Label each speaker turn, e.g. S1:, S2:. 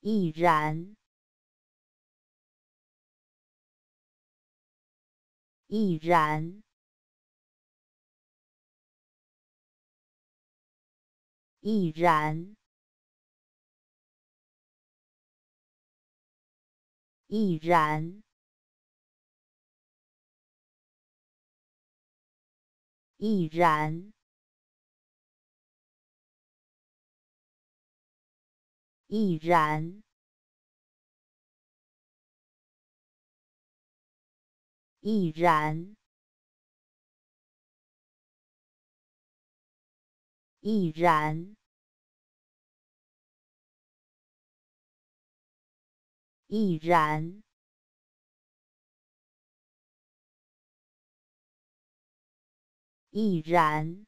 S1: 毅然，毅然，毅然，毅然，毅然。毅然，毅然，毅然，毅然，毅然。